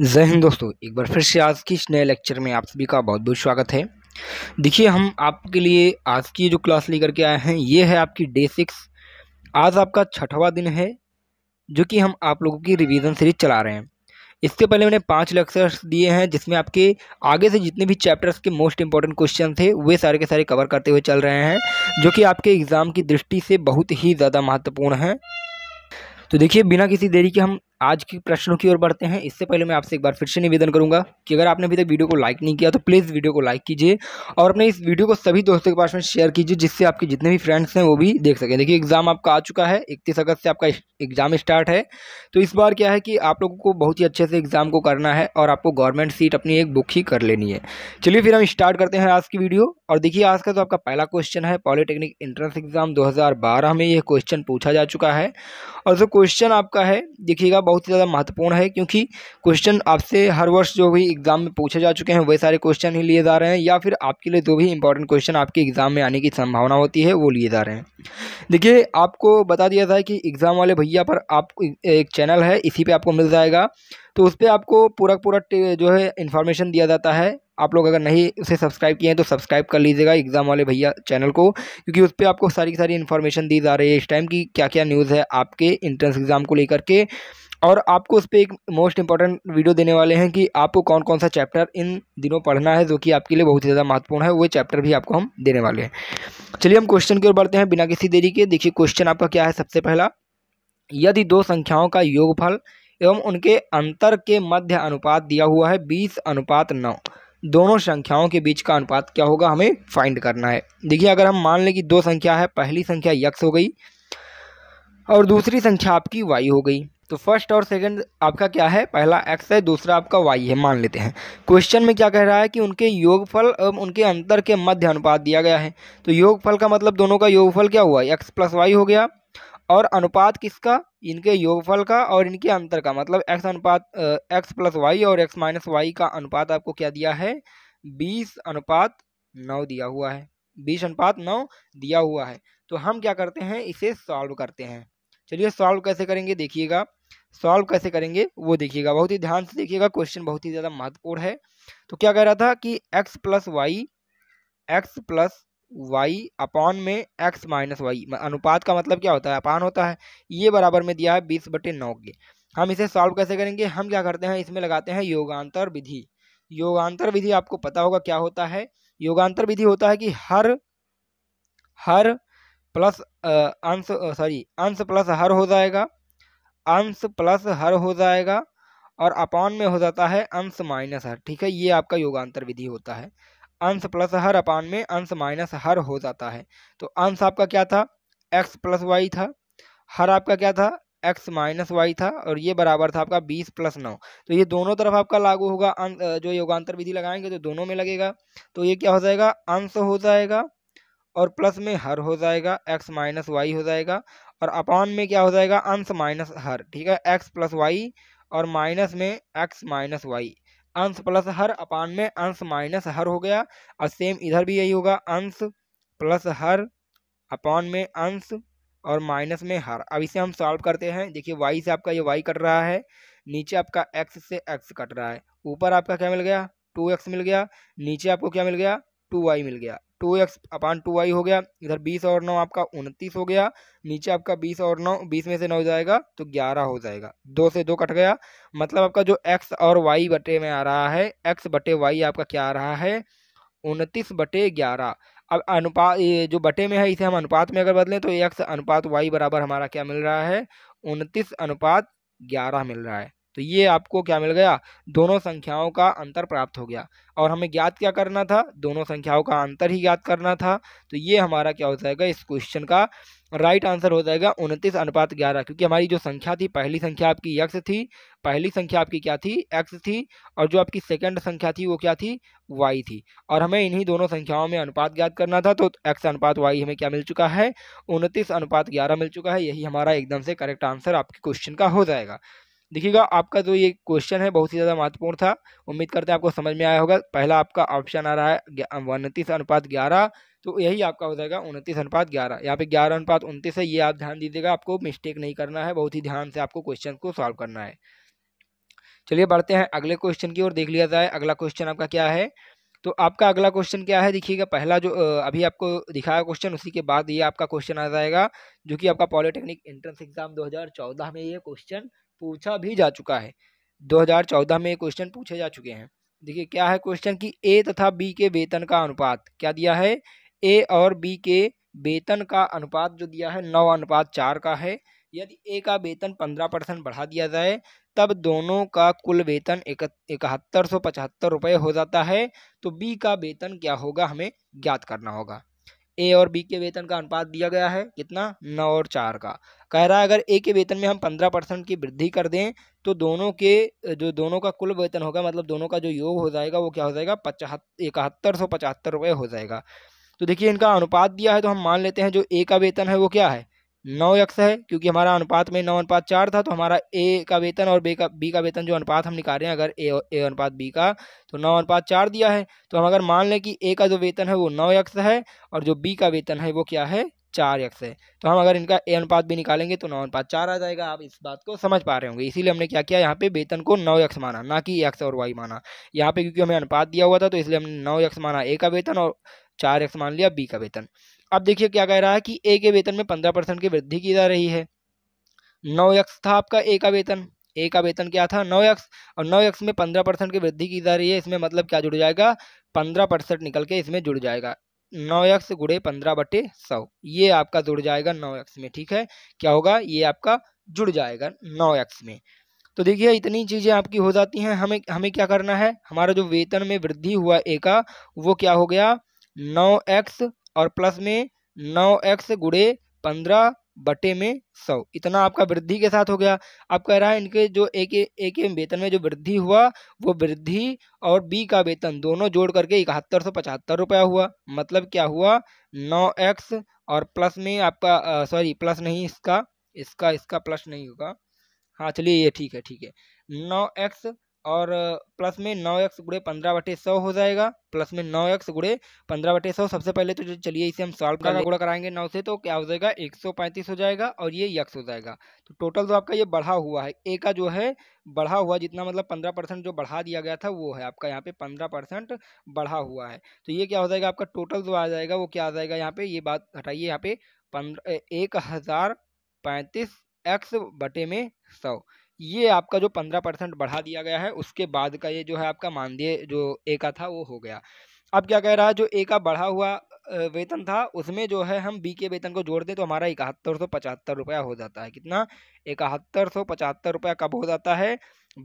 जय हिंद दोस्तों एक बार फिर से आज की इस नए लेक्चर में आप सभी का बहुत बहुत स्वागत है देखिए हम आपके लिए आज की जो क्लास लेकर के आए हैं ये है आपकी डे सिक्स आज आपका छठवां दिन है जो कि हम आप लोगों की रिवीजन सीरीज चला रहे हैं इससे पहले मैंने पाँच लेक्चर्स दिए हैं जिसमें आपके आगे से जितने भी चैप्टर्स के मोस्ट इंपॉर्टेंट क्वेश्चन थे वे सारे के सारे कवर करते हुए चल रहे हैं जो कि आपके एग्ज़ाम की दृष्टि से बहुत ही ज़्यादा महत्वपूर्ण हैं तो देखिए बिना किसी देरी के हम आज के प्रश्नों की ओर बढ़ते हैं इससे पहले मैं आपसे एक बार फिर से निवेदन करूंगा कि अगर आपने अभी तक वीडियो को लाइक नहीं किया तो प्लीज़ वीडियो को लाइक कीजिए और अपने इस वीडियो को सभी दोस्तों के पास में शेयर कीजिए जिससे आपके जितने भी फ्रेंड्स हैं वो भी देख सकें देखिए एग्ज़ाम आपका आ चुका है इकतीस अगस्त से आपका एग्ज़ाम स्टार्ट है तो इस बार क्या है कि आप लोगों को बहुत ही अच्छे से एग्ज़ाम को करना है और आपको गवर्नमेंट सीट अपनी एक बुक ही कर लेनी है चलिए फिर हम स्टार्ट करते हैं आज की वीडियो और देखिए आज का तो आपका पहला क्वेश्चन है पॉलिटेक्निक एंट्रेंस एग्ज़ाम दो में यह क्वेश्चन पूछा जा चुका है और जो क्वेश्चन आपका है देखिएगा बहुत ही ज़्यादा महत्वपूर्ण है क्योंकि क्वेश्चन आपसे हर वर्ष जो भी एग्ज़ाम में पूछे जा चुके हैं वही सारे क्वेश्चन ही लिए जा रहे हैं या फिर आपके लिए जो भी इंपॉर्टेंट क्वेश्चन आपके एग्ज़ाम में आने की संभावना होती है वो लिए जा रहे हैं देखिए आपको बता दिया था कि एग्ज़ाम वाले भैया पर आप एक चैनल है इसी पर आपको मिल जाएगा तो उस पर आपको पूरा पूरा जो है इन्फॉर्मेशन दिया जाता है आप लोग अगर नहीं उसे सब्सक्राइब किए हैं तो सब्सक्राइब कर लीजिएगा एग्ज़ाम वाले भैया चैनल को क्योंकि उस पर आपको सारी की सारी इन्फॉर्मेशन दी जा रही है इस टाइम की क्या क्या न्यूज़ है आपके इंट्रेंस एग्ज़ाम को लेकर के और आपको उस पर एक मोस्ट इंपॉर्टेंट वीडियो देने वाले हैं कि आपको कौन कौन सा चैप्टर इन दिनों पढ़ना है जो कि आपके लिए बहुत ही ज़्यादा महत्वपूर्ण है वो चैप्टर भी आपको हम देने वाले हैं चलिए हम क्वेश्चन की ओर बढ़ते हैं बिना किसी देरी के देखिए क्वेश्चन आपका क्या है सबसे पहला यदि दो संख्याओं का योगफल एवं उनके अंतर के मध्य अनुपात दिया हुआ है बीस अनुपात नौ दोनों संख्याओं के बीच का अनुपात क्या होगा हमें फाइंड करना है देखिए अगर हम मान लें कि दो संख्या है पहली संख्या यक्स हो गई और दूसरी संख्या आपकी वाई हो गई तो फर्स्ट और सेकंड आपका क्या है पहला एक्स है दूसरा आपका वाई है मान लेते हैं क्वेश्चन में क्या कह रहा है कि उनके योगफल और उनके अंतर के मध्य अनुपात दिया गया है तो योगफल का मतलब दोनों का योगफल क्या हुआ एक्स प्लस वाई हो गया और अनुपात किसका इनके योगफल का और इनके अंतर का मतलब एक्स अनुपात एक्स प्लस वाई और एक्स माइनस वाई का अनुपात आपको क्या दिया है बीस अनुपात नौ दिया हुआ है बीस अनुपात नौ दिया हुआ है तो हम क्या करते हैं इसे सॉल्व करते हैं चलिए सॉल्व कैसे करेंगे देखिएगा सॉल्व कैसे करेंगे वो देखिएगा बहुत ही ध्यान से देखिएगा क्वेश्चन बहुत ही ज़्यादा महत्वपूर्ण है तो क्या कह रहा था कि X plus Y X plus Y upon में एक्स माइनस वाई अनुपात का मतलब क्या होता है अपान होता है ये बराबर में दिया है बीस बटे नौ के हम इसे सॉल्व कैसे करेंगे हम क्या करते हैं इसमें लगाते हैं योगांतर विधि योगांतर विधि आपको पता होगा क्या होता है योगांतर विधि होता है कि हर हर प्लस अंश सॉरी अंश प्लस हर हो जाएगा अंश प्लस हर हो जाएगा और अपान में हो जाता है अंश माइनस हर ठीक है ये आपका योगांतर विधि होता है अंश प्लस हर अपान में अंश माइनस हर हो जाता है तो अंश आपका क्या था एक्स प्लस वाई था हर आपका क्या था एक्स माइनस वाई था और ये बराबर था आपका बीस प्लस नौ तो ये दोनों तरफ आपका लागू होगा अं-, जो योगांतर विधि लगाएंगे तो दोनों में लगेगा तो ये क्या हो जाएगा अंश हो जाएगा और प्लस में हर हो जाएगा एक्स माइनस वाई हो जाएगा और अपान में क्या हो जाएगा अंश माइनस हर ठीक है एक्स प्लस वाई और माइनस में एक्स माइनस वाई अंश प्लस हर अपान में अंश माइनस हर हो गया और सेम इधर भी यही होगा अंश प्लस हर अपान में अंश और माइनस में हर अब इसे हम सॉल्व करते हैं देखिए वाई से आपका ये वाई कट रहा है नीचे आपका एक्स से एक्स कट रहा है ऊपर आपका क्या मिल गया टू एक्स मिल गया नीचे आपको क्या मिल गया टू वाई मिल गया two X upon two Y हो गया इधर बीस और नौ आपका उनतीस हो गया नीचे आपका बीस और नौ बीस में से नौ जाएगा तो ग्यारह हो जाएगा दो से दो कट गया मतलब आपका जो एक्स और वाई बटे में आ रहा है एक्स बटे वाई आपका क्या आ रहा है उनतीस बटे ग्यारह अब अनुपात जो बटे में है इसे हम अनुपात में अगर बदलें तो एक्स अनुपात वाई बराबर हमारा क्या मिल रहा है उनतीस अनुपात ग्यारह मिल रहा है तो ये आपको क्या मिल गया दोनों संख्याओं का अंतर प्राप्त हो गया और हमें ज्ञात क्या करना था दोनों संख्याओं का अंतर ही ज्ञात करना था तो ये हमारा क्या हो जाएगा इस क्वेश्चन का राइट आंसर हो जाएगा उनतीस अनुपात ग्यारह क्योंकि हमारी जो संख्या थी पहली संख्या आपकी यक्स थी पहली संख्या आपकी क्या थी एक्स थी और जो आपकी सेकेंड संख्या थी वो क्या थी वाई थी और हमें इन्हीं दोनों संख्याओं में अनुपात ज्ञात करना था तो एक्स अनुपात वाई हमें क्या मिल चुका है उनतीस अनुपात ग्यारह मिल चुका है यही हमारा एकदम से करेक्ट आंसर आपके क्वेश्चन का हो जाएगा देखिएगा आपका जो ये क्वेश्चन है बहुत ही ज़्यादा महत्वपूर्ण था उम्मीद करते हैं आपको समझ में आया होगा पहला आपका ऑप्शन आ रहा है उनतीस अनुपात ग्यारह तो यही आपका हो जाएगा उनतीस अनुपात ग्यारह यहाँ पे ग्यारह अनुपात उनतीस है ये आप ध्यान दीजिएगा आपको मिस्टेक नहीं करना है बहुत ही ध्यान से आपको क्वेश्चन को सॉल्व करना है चलिए बढ़ते हैं अगले क्वेश्चन की ओर देख लिया जाए अगला क्वेश्चन आपका क्या है तो आपका अगला क्वेश्चन क्या है देखिएगा पहला जो अभी आपको दिखाया क्वेश्चन उसी के बाद ये आपका क्वेश्चन आ जाएगा जो कि आपका पॉलिटेक्निक एंट्रेंस एग्जाम 2014 में ये क्वेश्चन पूछा भी जा चुका है 2014 में ये क्वेश्चन पूछे जा चुके हैं देखिए क्या है क्वेश्चन कि ए तथा बी के वेतन का अनुपात क्या दिया है ए और बी के वेतन का अनुपात जो दिया है नौ अनुपात चार का है यदि ए का वेतन पंद्रह परसेंट बढ़ा दिया जाए तब दोनों का कुल वेतन इकहत्तर सौ पचहत्तर रुपये हो जाता है तो बी का वेतन क्या होगा हमें ज्ञात करना होगा ए और बी के वेतन का अनुपात दिया गया है कितना नौ और चार का कह रहा है अगर ए के वेतन में हम पंद्रह परसेंट की वृद्धि कर दें तो दोनों के जो दोनों का कुल वेतन होगा मतलब दोनों का जो योग हो जाएगा वो क्या हो जाएगा पचहत्तर इकहत्तर सौ पचहत्तर रुपये हो जाएगा तो देखिए इनका अनुपात दिया है तो हम मान लेते हैं जो ए का वेतन है वो क्या है नौ यक्ष है क्योंकि हमारा अनुपात में नौ अनुपात चार था तो हमारा ए का वेतन और बे का बी का वेतन जो अनुपात हम निकाल रहे हैं अगर ए ए अनुपात बी का तो नौ अनुपात चार दिया है तो हम अगर मान लें कि ए का जो वेतन है वो नौ यक्ष है और जो बी का वेतन है वो क्या है चार यक्स है तो हम अगर इनका ए अनुपात भी निकालेंगे तो नौ अनुपात चार आ जाएगा आप इस बात को समझ पा रहे होंगे इसीलिए हमने क्या किया यहाँ पे वेतन को नौ यक्ष माना ना कि यक्ष और वाई माना यहाँ पे क्योंकि हमें अनुपात दिया हुआ था तो इसलिए हमने नौ यक्ष माना ए का वेतन और चार यक्ष मान लिया बी का वेतन अब देखिए क्या कह रहा है कि ए के वेतन में पंद्रह परसेंट की वृद्धि की जा रही है नौ यक्ष था आपका ए का वेतन ए का वेतन क्या था नौ यक्ष और नौ यक्ष में पंद्रह परसेंट की वृद्धि की जा रही है इसमें मतलब क्या जुड़ जाएगा पंद्रह परसेंट निकल के इसमें जुड़ जाएगा नौ यक्ष गुड़े पंद्रह बटे सौ ये आपका जुड़ जाएगा नौ यक्ष में ठीक है क्या होगा ये आपका जुड़ जाएगा नौ यक्ष में तो देखिए इतनी चीज़ें आपकी हो जाती हैं हमें हमें क्या करना है हमारा जो वेतन में वृद्धि हुआ ए का वो क्या हो गया नौ एक्स और प्लस में नौ एक्स गुड़े पंद्रह बटे में सौ इतना आपका वृद्धि के साथ हो गया अब कह रहा है इनके जो एक एक वेतन में जो वृद्धि हुआ वो वृद्धि और बी का वेतन दोनों जोड़ करके इकहत्तर सौ पचहत्तर रुपया हुआ मतलब क्या हुआ नौ एक्स और प्लस में आपका सॉरी प्लस नहीं इसका इसका इसका प्लस नहीं होगा हाँ चलिए ये ठीक है ठीक है नौ एक्स और प्लस में नौ एक्स गुड़े पंद्रह बटे सौ हो जाएगा प्लस में नौ एक्स गुड़े पंद्रह बटे सौ सबसे पहले तो चलिए इसे हम सॉल्व का गुड़ा कराएंगे नौ से तो क्या हो जाएगा एक सौ पैंतीस हो जाएगा और ये यक्स हो जाएगा तो टोटल तो आपका ये बढ़ा हुआ है ए का जो है बढ़ा हुआ जितना मतलब पंद्रह परसेंट जो बढ़ा दिया गया था वो है आपका यहाँ पे पंद्रह परसेंट बढ़ा हुआ है तो ये क्या हो जाएगा आपका टोटल जो आ जाएगा वो क्या आ जाएगा यहाँ पे ये बात हटाइए यहाँ पे पंद्रह एक हज़ार पैंतीस एक्स बटे में सौ ये आपका जो पंद्रह परसेंट बढ़ा दिया गया है उसके बाद का ये जो है आपका मानदेय जो ए का था वो हो गया अब क्या कह रहा है जो ए का बढ़ा हुआ वेतन था उसमें जो है हम बी के वेतन को जोड़ दें तो हमारा इकहत्तर सौ पचहत्तर रुपया हो जाता है कितना इकहत्तर सौ पचहत्तर रुपया कब हो जाता है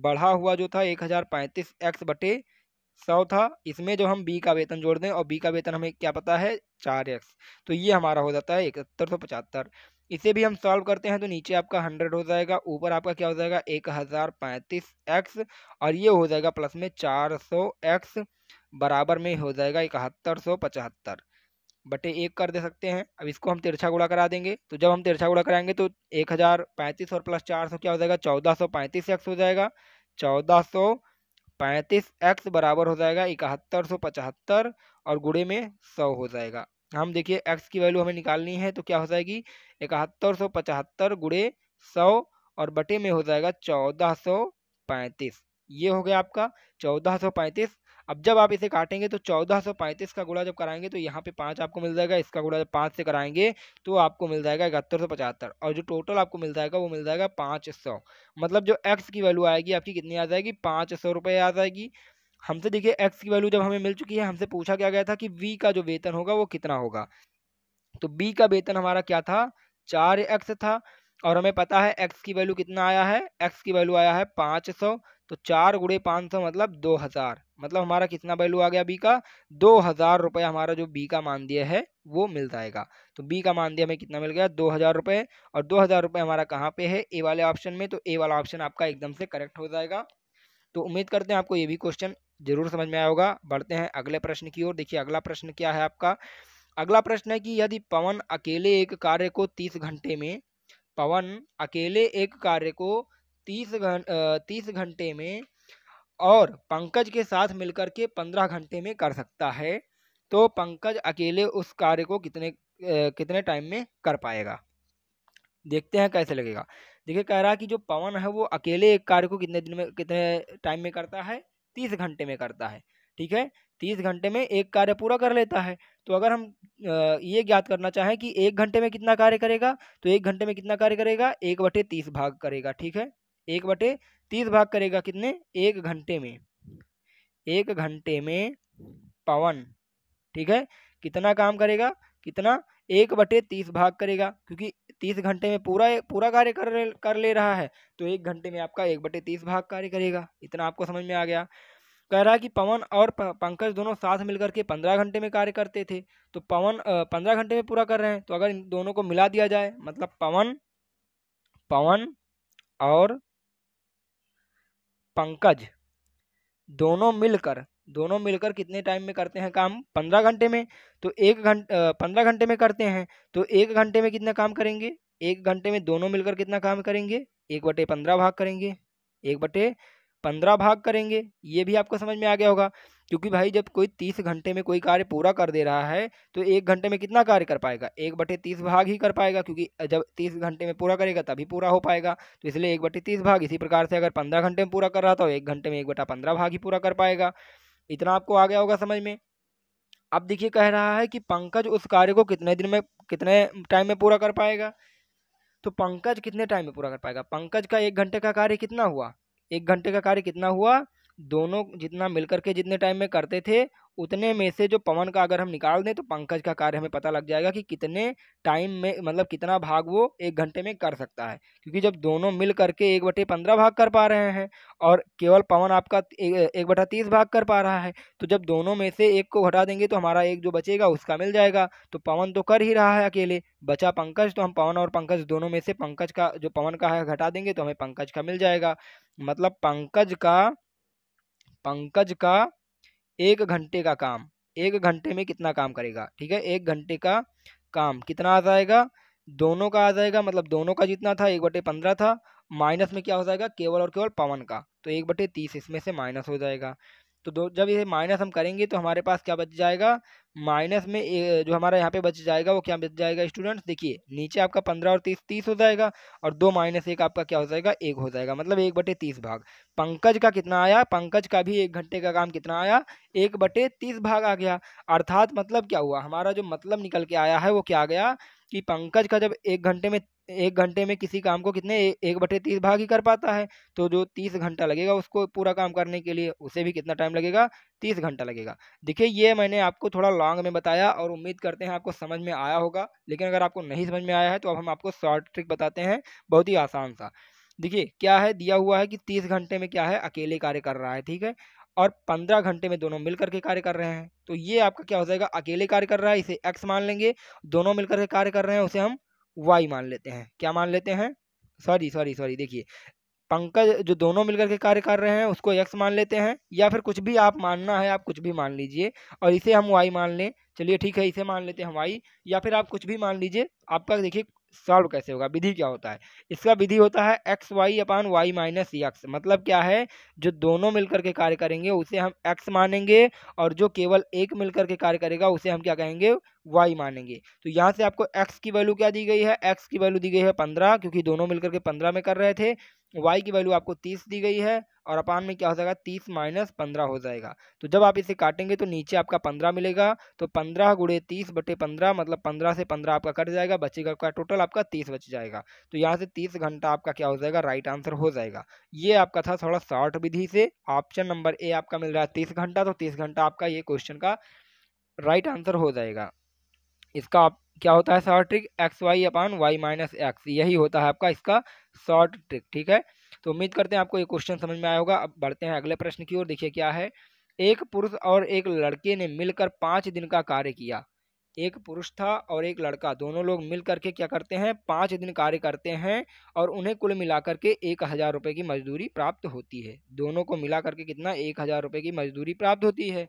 बढ़ा हुआ जो था एक हज़ार पैंतीस एक्स बटे सौ था इसमें जो हम बी का वेतन जोड़ दें और बी का वेतन हमें क्या पता है चार एक्स तो ये हमारा हो जाता है इकहत्तर सौ पचहत्तर इसे भी हम सॉल्व करते हैं तो नीचे आपका हंड्रेड हो जाएगा ऊपर आपका क्या हो जाएगा एक हज़ार पैंतीस एक्स और ये हो जाएगा प्लस में चार सौ एक्स बराबर में हो जाएगा इकहत्तर सौ पचहत्तर बटे एक कर दे सकते हैं अब इसको हम तिरछा गुड़ा करा देंगे तो जब हम तिरछा गुड़ा कराएंगे तो एक हज़ार पैंतीस और प्लस चार सौ क्या हो जाएगा चौदह सौ पैंतीस एक्स हो जाएगा चौदह सौ पैंतीस एक्स बराबर हो जाएगा इकहत्तर सौ पचहत्तर और गुड़े में सौ हो जाएगा हम देखिए एक्स की वैल्यू हमें निकालनी है तो क्या हो जाएगी इकहत्तर सौ पचहत्तर गुड़े सौ और बटे में हो जाएगा चौदह सौ पैंतीस ये हो गया आपका चौदह सौ पैंतीस अब जब आप इसे काटेंगे तो चौदह सौ पैंतीस का गुड़ा जब कराएंगे तो यहाँ पे पाँच आपको मिल जाएगा इसका गुड़ा जब पाँच से कराएंगे तो आपको मिल जाएगा इकहत्तर सौ पचहत्तर और जो टोटल आपको मिल जाएगा वो मिल जाएगा पाँच सौ मतलब जो एक्स की वैल्यू आएगी आपकी कितनी आ जाएगी पाँच सौ रुपये आ जाएगी हमसे देखिए एक्स की वैल्यू जब हमें मिल चुकी है हमसे पूछा क्या गया था कि वी का जो वेतन होगा वो कितना होगा तो बी का वेतन हमारा क्या था चार एक्स था और हमें पता है एक्स की वैल्यू कितना आया है एक्स की वैल्यू आया है पाँच सौ तो चार गुड़े पाँच सौ मतलब दो हज़ार मतलब हमारा कितना वैल्यू आ गया बी का दो हज़ार रुपये हमारा जो बी का मानदेय है वो मिल जाएगा तो बी का मानदेय हमें कितना मिल गया दो हज़ार रुपये और दो हज़ार रुपये हमारा कहाँ पे है ए वाले ऑप्शन में तो ए वाला ऑप्शन आपका एकदम से करेक्ट हो जाएगा तो उम्मीद करते हैं आपको ये भी क्वेश्चन जरूर समझ में आया होगा बढ़ते हैं अगले प्रश्न की ओर देखिए अगला प्रश्न क्या है आपका अगला प्रश्न है कि यदि पवन अकेले एक कार्य को तीस घंटे में पवन अकेले एक कार्य को तीस घं तीस घंटे में और पंकज के साथ मिलकर के पंद्रह घंटे में कर सकता है तो पंकज अकेले उस कार्य को कितने कितने टाइम में कर पाएगा देखते हैं कैसे लगेगा देखिए कह रहा है कि जो पवन है वो अकेले एक कार्य को कितने दिन में कितने टाइम में करता है तीस घंटे में करता है ठीक है तीस घंटे में एक कार्य पूरा कर लेता है तो अगर हम ये ज्ञात करना चाहें कि एक घंटे में कितना कार्य करेगा तो एक घंटे में कितना कार्य करेगा एक बटे तीस भाग करेगा ठीक है एक बटे तीस भाग करेगा कितने एक घंटे में एक घंटे में पवन ठीक है कितना काम करेगा कितना एक बटे तीस भाग करेगा क्योंकि तीस घंटे में पूरा पूरा कार्य कर कर ले रहा है तो एक घंटे में आपका एक बटे तीस भाग कार्य करेगा इतना आपको समझ में आ गया कह रहा है कि पवन और पंकज दोनों साथ मिलकर के पंद्रह घंटे में कार्य करते थे तो पवन पंद्रह घंटे में पूरा कर रहे हैं तो अगर इन दोनों को मिला दिया जाए मतलब पवन पवन और पंकज दोनों मिलकर दोनों मिलकर कितने टाइम में करते हैं काम पंद्रह घंटे में तो एक घंटे पंद्रह घंटे में करते हैं तो एक घंटे में कितना काम करेंगे एक घंटे में दोनों मिलकर कितना काम करेंगे एक बटे पंद्रह भाग करेंगे एक बटे पंद्रह भाग करेंगे ये भी आपको समझ में आ गया होगा क्योंकि भाई जब कोई तीस घंटे में कोई कार्य पूरा कर दे रहा है तो एक घंटे में कितना कार्य कर पाएगा एक बटे तीस भाग ही कर पाएगा क्योंकि जब तीस घंटे में पूरा करेगा तभी पूरा हो पाएगा तो इसलिए एक बटे तीस भाग इसी प्रकार से अगर पंद्रह घंटे में पूरा कर रहा था तो एक घंटे में एक बटा पंद्रह भाग ही पूरा कर पाएगा इतना आपको आ गया होगा समझ में अब देखिए कह रहा है कि पंकज उस कार्य को कितने दिन में कितने टाइम में पूरा कर पाएगा तो पंकज कितने टाइम में पूरा कर पाएगा पंकज का एक घंटे का कार्य कितना हुआ एक घंटे का कार्य कितना हुआ दोनों जितना मिलकर के जितने टाइम में करते थे उतने में से जो पवन का अगर हम निकाल दें तो पंकज का कार्य हमें पता लग जाएगा कि कितने टाइम में मतलब कितना भाग वो एक घंटे में कर सकता है क्योंकि जब दोनों मिल करके एक बटे पंद्रह भाग कर पा रहे हैं और केवल पवन आपका ए, एक बटा तीस भाग कर पा रहा है तो जब दोनों में से एक को घटा देंगे तो हमारा एक जो बचेगा उसका मिल जाएगा तो पवन तो कर ही रहा है अकेले बचा पंकज तो हम पवन और पंकज दोनों में से पंकज का जो पवन का है घटा देंगे तो हमें पंकज का मिल जाएगा मतलब पंकज का पंकज का एक घंटे का काम एक घंटे में कितना काम करेगा ठीक है एक घंटे का काम कितना आ जाएगा दोनों का आ जाएगा मतलब दोनों का जितना था एक बटे पंद्रह था माइनस में क्या हो जाएगा केवल और केवल पवन का तो एक बटे तीस इसमें से माइनस हो जाएगा तो जब ये माइनस हम करेंगे तो हमारे पास क्या बच जाएगा माइनस में जो हमारा यहाँ पे बच जाएगा वो क्या बच जाएगा स्टूडेंट्स देखिए नीचे आपका पंद्रह और तीस तीस हो जाएगा और दो माइनस एक आपका क्या हो जाएगा एक हो जाएगा मतलब एक बटे तीस भाग पंकज का कितना आया पंकज का भी एक घंटे का काम कितना आया एक बटे तीस भाग आ गया अर्थात मतलब क्या हुआ हमारा जो मतलब निकल के आया है वो क्या आ गया कि पंकज का जब एक घंटे में एक घंटे में किसी काम को कितने ए, एक बटे तीस भाग ही कर पाता है तो जो तीस घंटा लगेगा उसको पूरा काम करने के लिए उसे भी कितना टाइम लगेगा तीस घंटा लगेगा देखिए ये मैंने आपको थोड़ा लॉन्ग में बताया और उम्मीद करते हैं आपको समझ में आया होगा लेकिन अगर आपको नहीं समझ में आया है तो अब हम आपको शॉर्ट ट्रिक बताते हैं बहुत ही आसान सा देखिए क्या है दिया हुआ है कि तीस घंटे में क्या है अकेले कार्य कर रहा है ठीक है और पंद्रह घंटे में दोनों मिलकर के कार्य कर रहे हैं तो ये आपका क्या हो जाएगा अकेले कार्य कर रहा है इसे एक्स मान लेंगे दोनों मिलकर के कार्य कर रहे हैं उसे हम वाई मान लेते हैं क्या मान लेते हैं सॉरी सॉरी सॉरी देखिए पंकज जो दोनों मिलकर के कार्य कर रहे हैं उसको एक्स मान लेते हैं या फिर कुछ भी आप मानना है आप कुछ भी मान लीजिए और इसे हम वाई मान लें चलिए ठीक है इसे मान लेते हैं वाई या फिर आप कुछ भी मान लीजिए आपका देखिए सॉल्व कैसे होगा विधि क्या होता है इसका विधि होता है X Y upon Y minus X मतलब क्या है जो दोनों मिलकर के कार्य करेंगे उसे हम एक्स मानेंगे और जो केवल एक मिलकर के कार्य करेगा उसे हम क्या कहेंगे वाई मानेंगे तो यहाँ से आपको एक्स की वैल्यू क्या दी गई है एक्स की वैल्यू दी गई है पंद्रह क्योंकि दोनों मिलकर के पंद्रह में कर रहे थे वाई की वैल्यू आपको तीस दी गई है और अपान में क्या हो जाएगा तीस माइनस पंद्रह हो जाएगा तो जब आप इसे काटेंगे तो नीचे आपका पंद्रह मिलेगा तो पंद्रह गुड़े तीस बटे पंद्रह मतलब पंद्रह से पंद्रह आपका कट जाएगा बचेगा का टोटल आपका तीस बच जाएगा तो यहाँ से तीस घंटा आपका क्या हो जाएगा राइट आंसर हो जाएगा ये आपका था थोड़ा शॉर्ट विधि से ऑप्शन नंबर ए आपका मिल रहा है तीस घंटा तो तीस घंटा आपका ये क्वेश्चन का राइट आंसर हो जाएगा इसका आप क्या होता है short trick X Y upon Y minus X यही होता है आपका इसका शॉर्ट ट्रिक ठीक है तो उम्मीद करते हैं आपको ये क्वेश्चन समझ में आया होगा अब बढ़ते हैं अगले प्रश्न की ओर देखिए क्या है एक पुरुष और एक लड़के ने मिलकर पाँच दिन का कार्य किया एक पुरुष था और एक लड़का दोनों लोग मिल करके क्या करते हैं पाँच दिन कार्य करते हैं और उन्हें कुल मिलाकर के एक हज़ार रुपये की मजदूरी प्राप्त होती है दोनों को मिला करके कितना एक हज़ार रुपये की मजदूरी प्राप्त होती है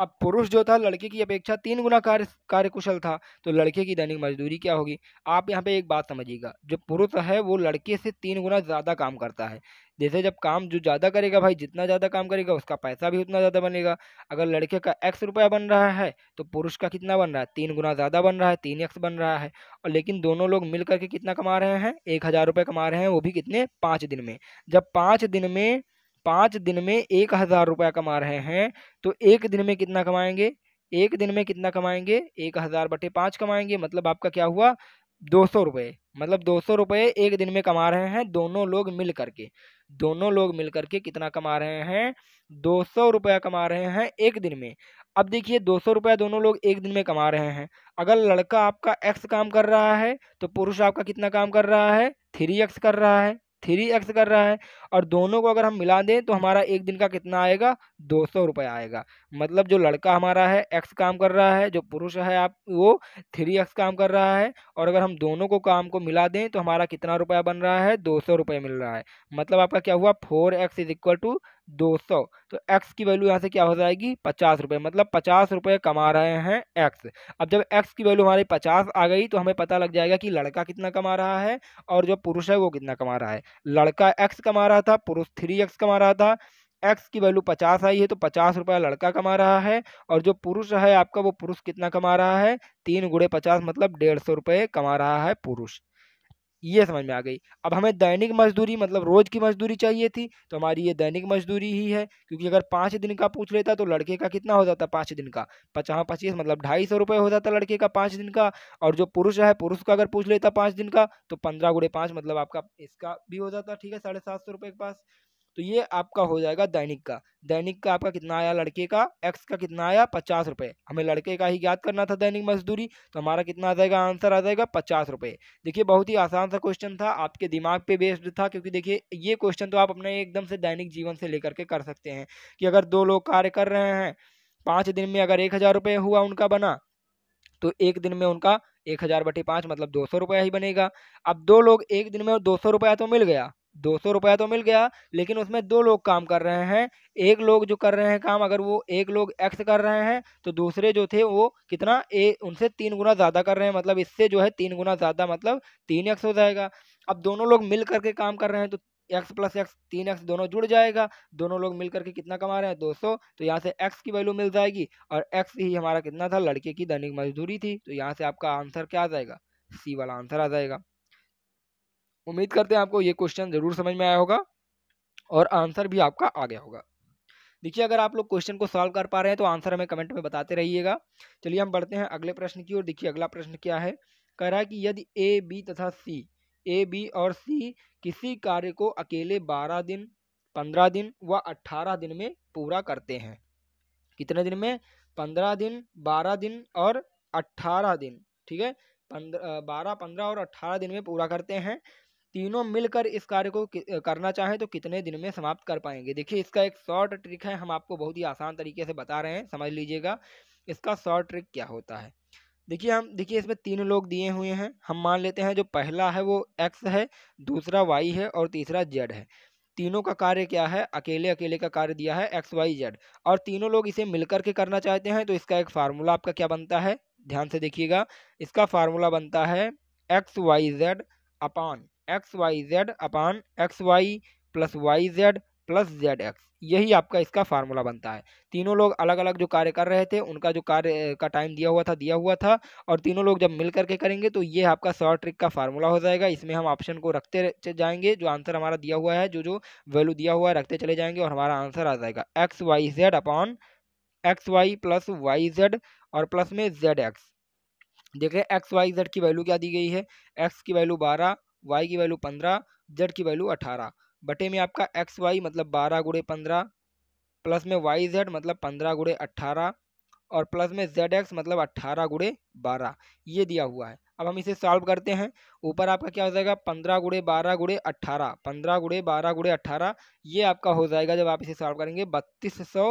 अब पुरुष जो था लड़के की अपेक्षा तीन गुना कार्य कार्यकुशल था तो लड़के की दैनिक मजदूरी क्या होगी आप यहाँ पे एक बात समझिएगा जो पुरुष है वो लड़के से तीन गुना ज़्यादा काम करता है जैसे जब काम जो ज़्यादा करेगा भाई जितना ज़्यादा काम करेगा उसका पैसा भी उतना ज़्यादा बनेगा अगर लड़के का एक्स रुपया बन रहा है तो पुरुष का कितना बन रहा है तीन गुना ज़्यादा बन रहा है तीन एक्स बन रहा है और लेकिन दोनों लोग मिल करके कितना कमा रहे हैं एक हज़ार रुपये कमा रहे हैं वो भी कितने पाँच दिन में जब पाँच दिन में पाँच दिन में एक हज़ार रुपया कमा रहे हैं तो एक दिन में कितना कमाएंगे एक दिन में कितना कमाएंगे एक हज़ार बटे पाँच कमाएंगे मतलब आपका क्या हुआ दो सौ रुपये मतलब दो सौ रुपये एक दिन में कमा रहे हैं दोनों लोग मिल करके दोनों लोग मिल करके कितना कमा रहे हैं दो सौ रुपया कमा रहे हैं एक दिन में अब देखिए दो सौ रुपया दोनों लोग एक दिन में कमा रहे हैं अगर लड़का आपका एक्स काम कर रहा है तो पुरुष आपका कितना काम कर रहा है थ्री एक्स कर रहा है थ्री एक्स कर रहा है और दोनों को अगर हम मिला दें तो हमारा एक दिन का कितना आएगा दो सौ रुपये आएगा मतलब जो लड़का हमारा है एक्स काम कर रहा है जो पुरुष है आप वो थ्री एक्स काम कर रहा है और अगर हम दोनों को काम को मिला दें तो हमारा कितना रुपया बन रहा है दो सौ रुपये मिल रहा है मतलब आपका क्या हुआ four X is equal to दो सौ तो एक्स की वैल्यू यहाँ से क्या हो जाएगी पचास रुपये मतलब पचास रुपये कमा रहे हैं एक्स अब जब एक्स की वैल्यू हमारी पचास आ गई तो हमें पता लग जाएगा कि लड़का कितना कमा रहा है और जो पुरुष है वो कितना कमा रहा है लड़का एक्स कमा रहा था पुरुष थ्री एक्स कमा रहा था एक्स की वैल्यू पचास आई है तो पचास रुपया लड़का कमा रहा है और जो पुरुष है आपका वो पुरुष कितना कमा रहा है तीन गुड़े पचास मतलब डेढ़ सौ रुपये कमा रहा है पुरुष ये समझ में आ गई अब हमें दैनिक मजदूरी मतलब रोज़ की मजदूरी चाहिए थी तो हमारी ये दैनिक मजदूरी ही है क्योंकि अगर पाँच दिन का पूछ लेता तो लड़के का कितना हो जाता पाँच दिन का पचास पच्चीस मतलब ढाई सौ रुपये हो जाता लड़के का पाँच दिन का और जो पुरुष है पुरुष का अगर पूछ लेता पाँच दिन का तो पंद्रह गुड़े मतलब आपका इसका भी हो जाता ठीक है साढ़े सात सौ के पास तो ये आपका हो जाएगा दैनिक का दैनिक का आपका कितना आया लड़के का एक्स का कितना आया पचास रुपये हमें लड़के का ही ज्ञात करना था दैनिक मजदूरी तो हमारा कितना आ जाएगा आंसर आ जाएगा पचास रुपये देखिए बहुत ही आसान सा क्वेश्चन था आपके दिमाग पे बेस्ड था क्योंकि देखिए ये क्वेश्चन तो आप अपने एकदम से दैनिक जीवन से लेकर के कर सकते हैं कि अगर दो लोग कार्य कर रहे हैं पाँच दिन में अगर एक हज़ार रुपये हुआ उनका बना तो एक दिन में उनका एक हज़ार बटे पाँच मतलब दो सौ रुपया ही बनेगा अब दो लोग एक दिन में दो सौ रुपया तो मिल गया दो सौ रुपया तो मिल गया लेकिन उसमें दो लोग काम कर रहे हैं एक लोग जो कर रहे हैं काम अगर वो एक लोग एक्स कर रहे हैं तो दूसरे जो थे वो कितना ए उनसे तीन गुना ज़्यादा कर रहे हैं मतलब इससे जो है तीन गुना ज़्यादा मतलब तीन एक्स हो जाएगा अब दोनों लोग मिल करके काम कर रहे हैं तो एक्स प्लस एक्स तीन एक्स दोनों जुड़ जाएगा दोनों लोग मिल करके कितना कमा रहे हैं दो सौ तो यहाँ से एक्स की वैल्यू मिल जाएगी और एक्स ही हमारा कितना था लड़के की दैनिक मजदूरी थी तो यहाँ से आपका आंसर क्या आ जाएगा सी वाला आंसर आ जाएगा उम्मीद करते हैं आपको ये क्वेश्चन ज़रूर समझ में आया होगा और आंसर भी आपका आ गया होगा देखिए अगर आप लोग क्वेश्चन को सॉल्व कर पा रहे हैं तो आंसर हमें कमेंट में बताते रहिएगा चलिए हम बढ़ते हैं अगले प्रश्न की ओर देखिए अगला प्रश्न क्या है कह रहा है कि यदि ए बी तथा सी ए बी और सी किसी कार्य को अकेले बारह दिन पंद्रह दिन व अट्ठारह दिन में पूरा करते हैं कितने दिन में पंद्रह दिन बारह दिन और अट्ठारह दिन ठीक है बारह पंद्रह और अट्ठारह दिन में पूरा करते हैं तीनों मिलकर इस कार्य को करना चाहें तो कितने दिन में समाप्त कर पाएंगे देखिए इसका एक शॉर्ट ट्रिक है हम आपको बहुत ही आसान तरीके से बता रहे हैं समझ लीजिएगा इसका शॉर्ट ट्रिक क्या होता है देखिए हम देखिए इसमें तीन लोग दिए हुए हैं हम मान लेते हैं जो पहला है वो एक्स है दूसरा वाई है और तीसरा जेड है तीनों का कार्य क्या है अकेले अकेले का कार्य दिया है एक्स वाई जेड और तीनों लोग इसे मिलकर के करना चाहते हैं तो इसका एक फार्मूला आपका क्या बनता है ध्यान से देखिएगा इसका फार्मूला बनता है X Y Z upon X Y Z upon X Y plus Y Z plus Z X यही आपका इसका फार्मूला बनता है तीनों लोग अलग अलग जो कार्य कर रहे थे उनका जो कार्य का टाइम दिया हुआ था दिया हुआ था और तीनों लोग जब मिल करके करेंगे तो ये आपका शॉर्ट ट्रिक का फार्मूला हो जाएगा इसमें हम ऑप्शन को रखते जाएंगे जो आंसर हमारा दिया हुआ है जो जो वैल्यू दिया हुआ है रखते चले जाएंगे और हमारा आंसर आ जाएगा X Y Z upon X Y plus Y Z और प्लस में जेड एक्स देखिए एक्स वाई जेड की वैल्यू क्या दी गई है एक्स की वैल्यू बारह वाई की वैल्यू पंद्रह जेड की वैल्यू अठारह बटे में आपका एक्स वाई मतलब बारह गुड़े पंद्रह प्लस में वाई जेड मतलब पंद्रह गुड़े अट्ठारह और प्लस में जेड एक्स मतलब अट्ठारह गुड़े बारह ये दिया हुआ है अब हम इसे सॉल्व करते हैं ऊपर आपका क्या हो जाएगा पंद्रह गुड़े बारह गुड़े अट्ठारह पंद्रह गुड़े बारह गुड़े अट्ठारह ये आपका हो जाएगा जब आप इसे सॉल्व करेंगे बत्तीस सौ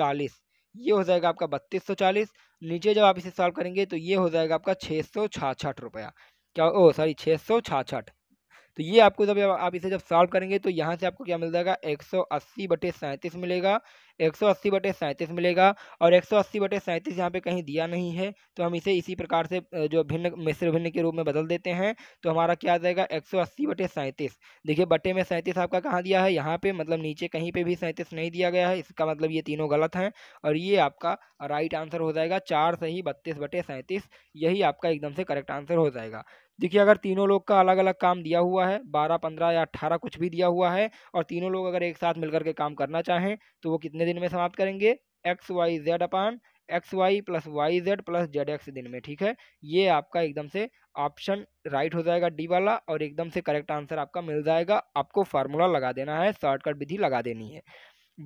चालीस ये हो जाएगा आपका बत्तीस सौ चालीस नीचे जब आप इसे सॉल्व करेंगे तो ये हो जाएगा आपका छः सौ छाछठ रुपया क्या ओ सॉरी छः सौ छाछठ तो ये आपको जब आप इसे जब सॉल्व करेंगे तो यहाँ से आपको क्या मिल जाएगा एक सौ अस्सी बटे सैंतीस मिलेगा एक सौ अस्सी बटे सैंतीस मिलेगा और एक सौ अस्सी बटे सैंतीस यहाँ पे कहीं दिया नहीं है तो हम इसे इसी प्रकार से जो भिन्न मिश्र भिन्न के रूप में बदल देते हैं तो हमारा क्या आ जाएगा एक सौ अस्सी बटे सैंतीस देखिए बटे में सैंतीस आपका कहाँ दिया है यहाँ पर मतलब नीचे कहीं पर भी सैंतीस नहीं दिया गया है इसका मतलब ये तीनों गलत हैं और ये आपका राइट आंसर हो जाएगा चार सही बत्तीस बटे सैंतीस यही आपका एकदम से करेक्ट आंसर हो जाएगा देखिए अगर तीनों लोग का अलग अलग काम दिया हुआ है बारह पंद्रह या अट्ठारह कुछ भी दिया हुआ है और तीनों लोग अगर एक साथ मिलकर के काम करना चाहें तो वो कितने दिन में समाप्त करेंगे X Y Z upon X Y plus Y Z plus Z X दिन में ठीक है ये आपका एकदम से ऑप्शन राइट हो जाएगा डी वाला और एकदम से करेक्ट आंसर आपका मिल जाएगा आपको फार्मूला लगा देना है शॉर्टकट विधि लगा देनी है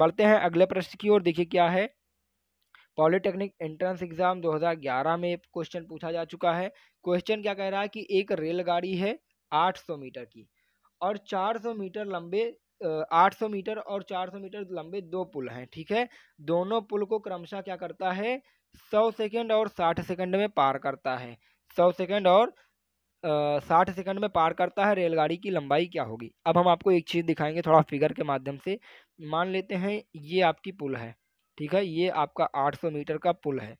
बढ़ते हैं अगले प्रश्न की ओर देखिए क्या है पॉलिटेक्निक एंट्रेंस एग्जाम 2011 में क्वेश्चन पूछा जा चुका है क्वेश्चन क्या कह रहा है कि एक रेलगाड़ी है 800 मीटर की और 400 मीटर लंबे 800 मीटर और 400 मीटर लंबे दो पुल हैं ठीक है दोनों पुल को क्रमशः क्या करता है 100 सेकंड और 60 सेकंड में पार करता है 100 सेकंड और साठ सेकंड में पार करता है रेलगाड़ी की लंबाई क्या होगी अब हम आपको एक चीज़ दिखाएंगे थोड़ा फिगर के माध्यम से मान लेते हैं ये आपकी पुल है ठीक है ये आपका 800 मीटर का पुल है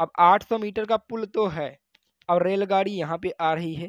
अब 800 मीटर का पुल तो है अब रेलगाड़ी यहाँ पे आ रही है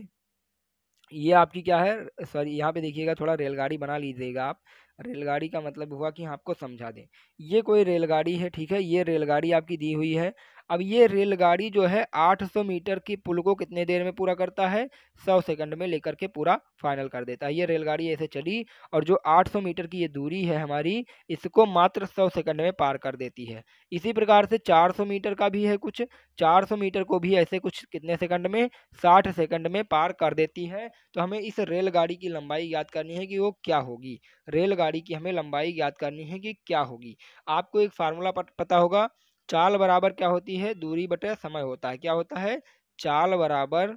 ये आपकी क्या है सॉरी यहाँ पे देखिएगा थोड़ा रेलगाड़ी बना लीजिएगा आप रेलगाड़ी का मतलब हुआ कि आपको समझा दें ये कोई रेलगाड़ी है ठीक है ये रेलगाड़ी आपकी दी हुई है अब ये रेलगाड़ी जो है 800 मीटर की पुल को कितने देर में पूरा करता है 100 सेकंड में लेकर के पूरा फाइनल कर देता है ये रेलगाड़ी ऐसे चली और जो 800 मीटर की ये दूरी है हमारी इसको मात्र 100 सेकंड में पार कर देती है इसी प्रकार से 400 मीटर का भी है कुछ 400 मीटर को भी ऐसे कुछ कितने सेकंड में साठ सेकंड में पार कर देती है तो हमें इस रेलगाड़ी की लंबाई याद करनी है कि वो क्या होगी रेलगाड़ी की हमें लंबाई याद करनी है कि क्या होगी आपको एक फार्मूला पता होगा चाल बराबर क्या होती है दूरी बटे समय होता है क्या होता है चाल बराबर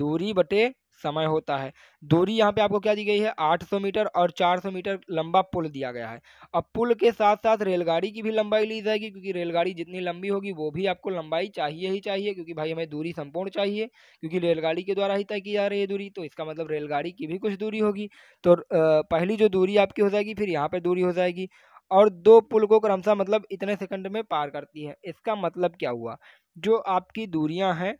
दूरी बटे समय होता है दूरी यहाँ पे आपको क्या दी गई है 800 मीटर और 400 मीटर लंबा पुल दिया गया है अब पुल के साथ साथ रेलगाड़ी की भी लंबाई ली जाएगी क्योंकि रेलगाड़ी जितनी लंबी होगी वो भी आपको लंबाई चाहिए ही चाहिए क्योंकि भाई हमें दूरी संपूर्ण चाहिए क्योंकि रेलगाड़ी के द्वारा ही तय की जा रही है दूरी तो इसका मतलब रेलगाड़ी की भी कुछ दूरी होगी तो पहली जो दूरी आपकी हो जाएगी फिर यहाँ पर दूरी हो जाएगी और दो पुल को क्रमशः मतलब इतने सेकंड में पार करती है इसका मतलब क्या हुआ जो आपकी दूरियां हैं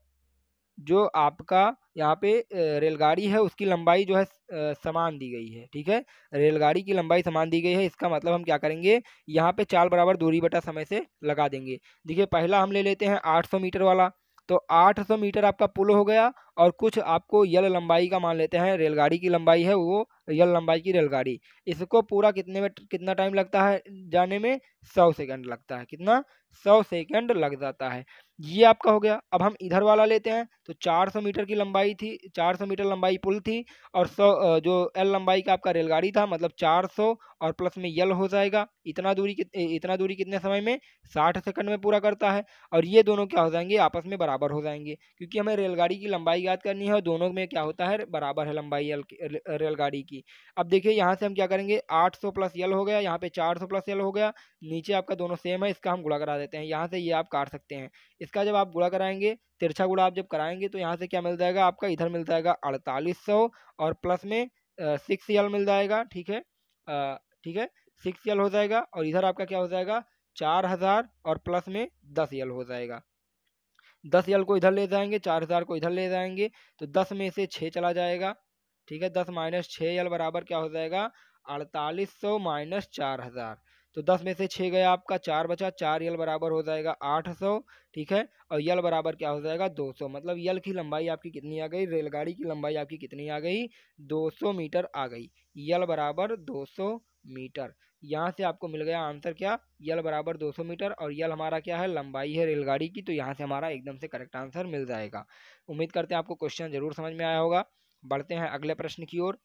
जो आपका यहाँ पे रेलगाड़ी है उसकी लंबाई जो है समान दी गई है ठीक है रेलगाड़ी की लंबाई समान दी गई है इसका मतलब हम क्या करेंगे यहाँ पे चाल बराबर दूरी बटा समय से लगा देंगे देखिए पहला हम ले लेते हैं 800 मीटर वाला तो 800 मीटर आपका पुल हो गया और कुछ आपको यल लंबाई का मान लेते हैं रेलगाड़ी की लंबाई है वो यल लंबाई की रेलगाड़ी इसको पूरा कितने में कितना टाइम लगता है जाने में सौ सेकंड लगता है कितना सौ सेकंड लग जाता है ये आपका हो गया अब हम इधर वाला लेते हैं तो 400 मीटर की लंबाई थी 400 मीटर लंबाई पुल थी और सौ जो एल लंबाई का आपका रेलगाड़ी था मतलब 400 और प्लस में यल हो जाएगा इतना दूरी इतना दूरी कितने समय में 60 सेकंड में पूरा करता है और ये दोनों क्या हो जाएंगे आपस में बराबर हो जाएंगे क्योंकि हमें रेलगाड़ी की लंबाई याद करनी है और दोनों में क्या होता है बराबर है लंबाई रेलगाड़ी की अब देखिए यहाँ से हम क्या करेंगे 800 प्लस यल हो गया यहाँ पे 400 प्लस यल हो गया नीचे आपका दोनों सेम है इसका हम गुड़ा करा देते हैं यहाँ से ये यह आप काट सकते हैं इसका जब आप गुड़ा कराएंगे तिरछा गुड़ा आप जब कराएंगे तो यहाँ से क्या मिल जाएगा आपका इधर मिल जाएगा अड़तालीस और प्लस में सिक्स यल मिल जाएगा ठीक है ठीक है सिक्स यल हो जाएगा और इधर आपका क्या हो जाएगा चार हज़ार और प्लस में दस यल हो जाएगा दस यल को इधर ले जाएंगे चार हज़ार को इधर ले जाएंगे तो दस में से छः चला जाएगा ठीक है दस माइनस छः यल बराबर क्या हो जाएगा अड़तालीस सौ माइनस चार हज़ार तो दस में से छः गया आपका चार बचा चार यल बराबर हो जाएगा आठ सौ ठीक है और यल बराबर क्या हो जाएगा दो सौ मतलब यल की लंबाई आपकी कितनी आ गई रेलगाड़ी की लंबाई आपकी कितनी आ गई दो सौ मीटर आ गई यल बराबर दो सौ मीटर यहाँ से आपको मिल गया आंसर क्या यल बराबर 200 मीटर और यल हमारा क्या है लंबाई है रेलगाड़ी की तो यहाँ से हमारा एकदम से करेक्ट आंसर मिल जाएगा उम्मीद करते हैं आपको क्वेश्चन जरूर समझ में आया होगा बढ़ते हैं अगले प्रश्न की ओर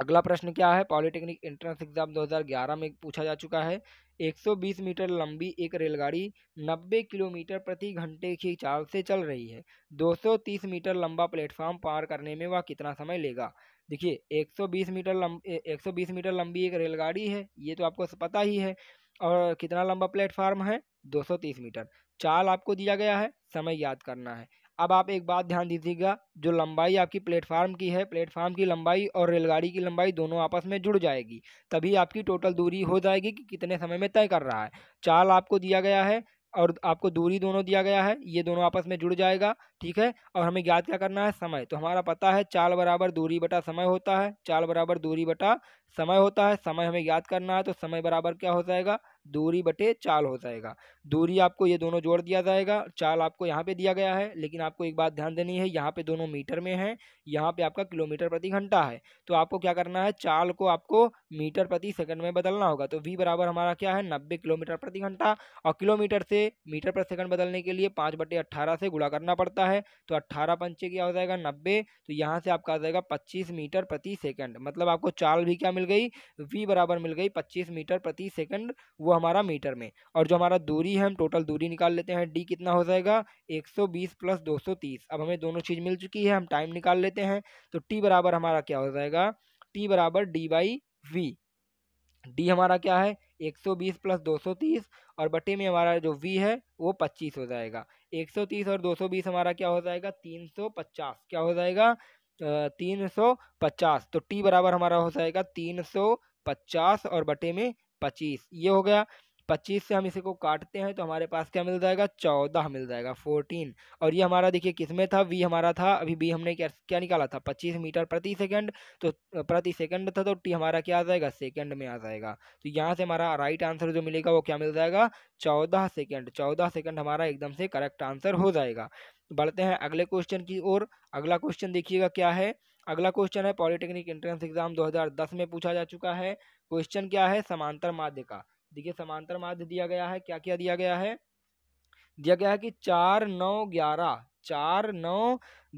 अगला प्रश्न क्या है पॉलिटेक्निक एंट्रेंस एग्जाम 2011 में पूछा जा चुका है 120 मीटर लंबी एक रेलगाड़ी 90 किलोमीटर प्रति घंटे की चाल से चल रही है 230 मीटर लंबा प्लेटफार्म पार करने में वह कितना समय लेगा देखिए 120 मीटर लंब 120 मीटर लंबी एक रेलगाड़ी है ये तो आपको पता ही है और कितना लंबा प्लेटफार्म है 230 मीटर चाल आपको दिया गया है समय याद करना है अब आप एक बात ध्यान दीजिएगा जो लंबाई आपकी प्लेटफार्म की है प्लेटफार्म की लंबाई और रेलगाड़ी की लंबाई दोनों आपस में जुड़ जाएगी तभी आपकी टोटल दूरी हो जाएगी कि कितने समय में तय कर रहा है चाल आपको दिया गया है और आपको दूरी दोनों दिया गया है ये दोनों आपस में जुड़ जाएगा ठीक है और हमें ज्ञात क्या करना है समय तो हमारा पता है चाल बराबर दूरी बटा समय होता है चाल बराबर दूरी बटा समय होता है समय हमें ज्ञात करना है तो समय बराबर क्या हो जाएगा दूरी बटे चाल हो जाएगा दूरी आपको ये दोनों जोड़ दिया जाएगा चाल आपको यहाँ पे दिया गया है लेकिन आपको एक बात ध्यान देनी है यहाँ पे दोनों मीटर में है यहाँ पे आपका किलोमीटर प्रति घंटा है तो आपको क्या करना है चाल को आपको मीटर प्रति सेकंड में बदलना होगा तो वी बराबर हमारा क्या है नब्बे किलोमीटर प्रति घंटा और किलोमीटर से मीटर प्रति सेकंड बदलने के लिए पाँच बटे अट्ठारह से गुड़ा करना पड़ता है तो अट्ठारह पंचे क्या हो जाएगा नब्बे तो यहाँ से आपका आ जाएगा पच्चीस मीटर प्रति सेकेंड मतलब आपको चाल भी क्या मिल गई वी बराबर मिल गई पच्चीस मीटर प्रति सेकेंड वो हमारा मीटर में और जो हमारा दूरी है हम टोटल दूरी निकाल लेते हैं डी कितना हो जाएगा 120 प्लस 230 अब हमें दोनों चीज़ मिल चुकी है हम टाइम निकाल लेते हैं तो टी बराबर हमारा क्या हो जाएगा टी बराबर डी बाई वी डी हमारा क्या है 120 प्लस 230 और बटे में हमारा जो वी है वो 25 हो जाएगा 130 और 220 हमारा क्या हो जाएगा 350 क्या हो जाएगा तीन तो टी बराबर हमारा हो जाएगा तीन पचास और बटे में पच्चीस ये हो गया पच्चीस से हम इसी को काटते हैं तो हमारे पास क्या मिल जाएगा चौदह मिल जाएगा फोर्टीन और ये हमारा देखिए किस में था वी हमारा था अभी बी हमने क्या क्या निकाला था पच्चीस मीटर प्रति सेकंड तो प्रति सेकंड था तो टी हमारा क्या आ जाएगा सेकंड में आ जाएगा तो यहाँ से हमारा राइट आंसर जो मिलेगा वो क्या मिल जाएगा चौदह सेकेंड चौदह सेकेंड हमारा एकदम से करेक्ट आंसर हो जाएगा बढ़ते हैं अगले क्वेश्चन की ओर अगला क्वेश्चन देखिएगा क्या है अगला क्वेश्चन है पॉलिटेक्निक एंट्रेंस एग्जाम 2010 में पूछा जा चुका है क्वेश्चन क्या है समांतर माध्य का देखिए समांतर माध्य दिया गया है क्या क्या दिया गया है दिया गया है कि चार नौ ग्यारह चार नौ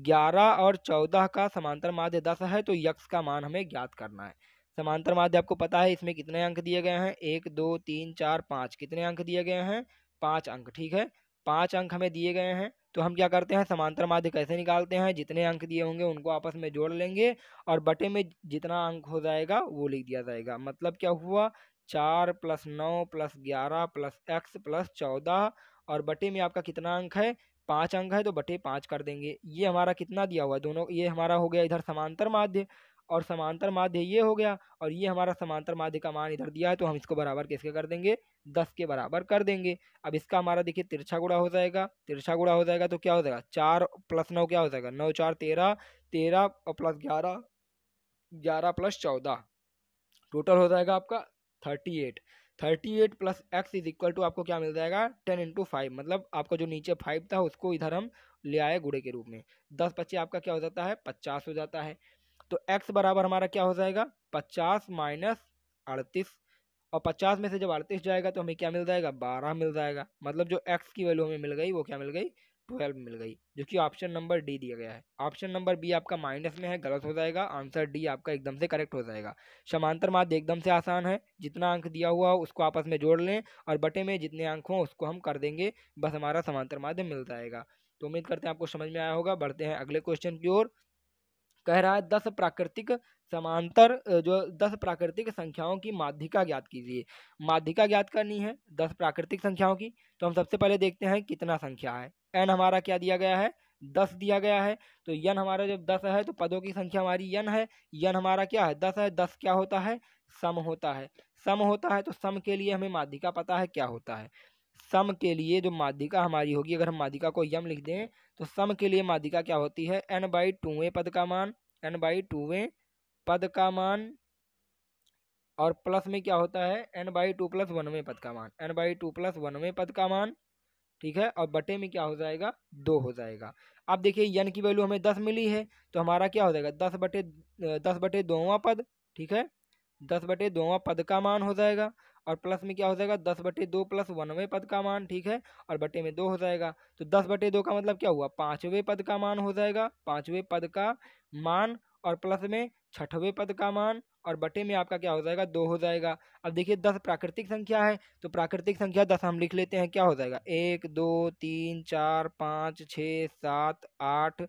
ग्यारह और चौदह का समांतर माध्य दस है तो यक्ष का मान हमें ज्ञात करना है समांतर माध्य आपको पता है इसमें कितने अंक दिए गए हैं एक दो तीन चार पाँच कितने अंक दिए गए हैं पाँच अंक ठीक है पाँच अंक हमें दिए गए हैं तो हम क्या करते हैं समांतर माध्य कैसे निकालते हैं जितने अंक दिए होंगे उनको आपस में जोड़ लेंगे और बटे में जितना अंक हो जाएगा वो लिख दिया जाएगा मतलब क्या हुआ चार प्लस नौ प्लस ग्यारह प्लस एक्स प्लस चौदह और बटे में आपका कितना अंक है पाँच अंक है तो बटे पाँच कर देंगे ये हमारा कितना दिया हुआ दोनों ये हमारा हो गया इधर समांतर माध्य और समांतर माध्य ये हो गया और ये हमारा समांतर माध्य का मान इधर दिया है तो हम इसको बराबर किसके कर देंगे दस के बराबर कर देंगे अब इसका हमारा देखिए तिरछा गुड़ा हो जाएगा तिरछा गुड़ा हो जाएगा तो क्या हो जाएगा चार प्लस नौ क्या हो जाएगा नौ चार तेरह तेरह और प्लस ग्यारह ग्यारह प्लस चौदह टोटल हो जाएगा आपका thirty eight thirty eight plus X is equal to आपको क्या मिल जाएगा टेन इंटू फाइव मतलब आपका जो नीचे फाइव था उसको इधर हम ले आए गुड़े के रूप में दस पच्चीस आपका क्या हो जाता है पचास हो जाता है तो एक्स बराबर हमारा क्या हो जाएगा पचास माइनस अड़तीस और पचास में से जब अड़तीस जाएगा तो हमें क्या मिल जाएगा बारह मिल जाएगा मतलब जो एक्स की वैल्यू हमें मिल गई वो क्या मिल गई ट्वेल्व मिल गई जो कि ऑप्शन नंबर डी दिया गया है ऑप्शन नंबर बी आपका माइनस में है गलत हो जाएगा आंसर डी आपका एकदम से करेक्ट हो जाएगा समांतर माध्य एकदम से आसान है जितना अंक दिया हुआ हो उसको आपस में जोड़ लें और बटे में जितने अंक हों उसको हम कर देंगे बस हमारा समांतर माध्य मिल जाएगा तो उम्मीद करते हैं आपको समझ में आया होगा बढ़ते हैं अगले क्वेश्चन की ओर कह रहा है दस प्राकृतिक समांतर जो दस प्राकृतिक संख्याओं की माध्यिका ज्ञात कीजिए माध्यिका ज्ञात करनी है दस प्राकृतिक संख्याओं की तो हम सबसे पहले देखते हैं कितना संख्या है एन हमारा क्या दिया गया है दस दिया गया है तो यन हमारा जब दस है तो पदों की संख्या हमारी यन है यन हमारा क्या है दस है दस क्या होता है सम होता है सम होता है तो सम के लिए हमें माध्यिका पता है क्या होता है सम के लिए जो माध्यिका हमारी होगी अगर हम माध्यिका को यम लिख दें तो सम के लिए माध्यिका क्या होती है एन बाई टूवें पद का मान एन बाई टूवें पद का मान और प्लस में क्या होता है एन बाई टू प्लस वनवें पद का मान एन बाई टू प्लस वनवें पद का मान ठीक है और बटे में क्या हो जाएगा दो हो जाएगा अब देखिए यन की वैल्यू हमें दस मिली है तो हमारा क्या हो जाएगा दस बटे दस बटे दोवा पद ठीक है दस बटे दोवा पद का मान हो जाएगा और प्लस में क्या हो जाएगा दस बटे दो प्लस वनवे पद का मान ठीक है और बटे में दो हो जाएगा तो दस बटे दो का मतलब क्या हुआ पाँचवें पद का मान हो जाएगा पाँचवें पद का मान और प्लस में छठवें पद का मान और बटे में आपका क्या हो जाएगा दो हो जाएगा अब देखिए दस प्राकृतिक संख्या है तो प्राकृतिक संख्या दस हम लिख लेते हैं क्या हो जाएगा एक दो तीन चार पाँच छः सात आठ